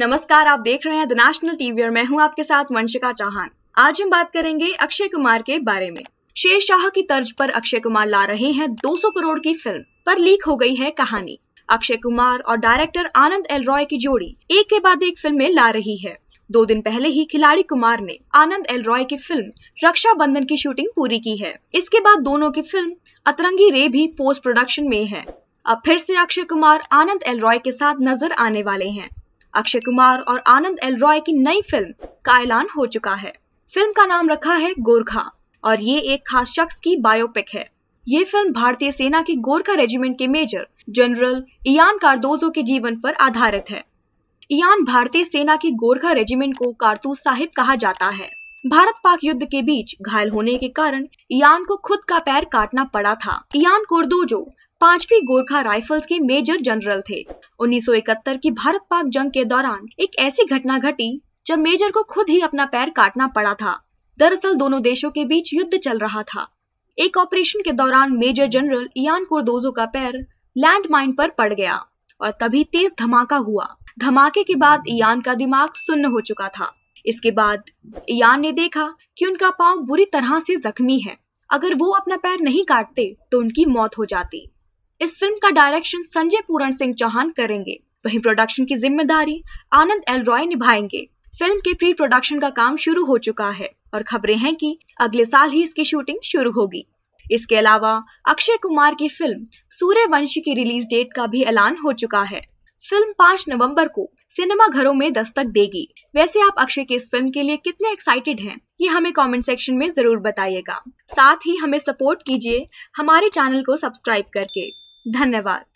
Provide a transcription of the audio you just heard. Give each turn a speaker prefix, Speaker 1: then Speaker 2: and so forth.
Speaker 1: नमस्कार आप देख रहे हैं द नेशनल टीवी और मैं हूं आपके साथ वंशिका चौहान आज हम बात करेंगे अक्षय कुमार के बारे में शेर शाह की तर्ज पर अक्षय कुमार ला रहे हैं 200 करोड़ की फिल्म पर लीक हो गई है कहानी अक्षय कुमार और डायरेक्टर आनंद एल रॉय की जोड़ी एक के बाद एक में ला रही है दो दिन पहले ही खिलाड़ी कुमार ने आनंद एल रॉय की फिल्म रक्षा बंधन की शूटिंग पूरी की है इसके बाद दोनों की फिल्म अतरंगी रे भी पोस्ट प्रोडक्शन में है अब फिर से अक्षय कुमार आनंद एल रॉय के साथ नजर आने वाले हैं अक्षय कुमार और आनंद एल रॉय की नई फिल्म का ऐलान हो चुका है फिल्म का नाम रखा है गोरखा और ये एक खास शख्स की बायोपिक है ये फिल्म भारतीय सेना के गोरखा रेजिमेंट के मेजर जनरल इयान कार्दोजो के जीवन पर आधारित है इयान भारतीय सेना के गोरखा रेजिमेंट को कारतूस साहिब कहा जाता है भारत पाक युद्ध के बीच घायल होने के कारण यान को खुद का पैर काटना पड़ा था यान कोर्दोजो पांचवी गोरखा राइफल्स के मेजर जनरल थे 1971 की भारत पाक जंग के दौरान एक ऐसी घटना घटी जब मेजर को खुद ही अपना पैर काटना पड़ा था दरअसल दोनों देशों के बीच युद्ध चल रहा था एक ऑपरेशन के दौरान मेजर जनरल इयान कोर्दोजो का पैर लैंड माइन पर पड़ गया और तभी तेज धमाका हुआ धमाके के बाद इयान का दिमाग सुन्न हो चुका था इसके बाद यान ने देखा कि उनका पांव बुरी तरह से जख्मी है अगर वो अपना पैर नहीं काटते तो उनकी मौत हो जाती इस फिल्म का डायरेक्शन संजय पूरण सिंह चौहान करेंगे वहीं प्रोडक्शन की जिम्मेदारी आनंद एल रॉय निभाएंगे फिल्म के प्री प्रोडक्शन का काम शुरू हो चुका है और खबरें हैं कि अगले साल ही इसकी शूटिंग शुरू होगी इसके अलावा अक्षय कुमार की फिल्म सूर्यवंशी की रिलीज डेट का भी ऐलान हो चुका है फिल्म 5 नवंबर को सिनेमा घरों में दस्तक देगी वैसे आप अक्षय के इस फिल्म के लिए कितने एक्साइटेड हैं ये हमें कमेंट सेक्शन में जरूर बताइएगा साथ ही हमें सपोर्ट कीजिए हमारे चैनल को सब्सक्राइब करके धन्यवाद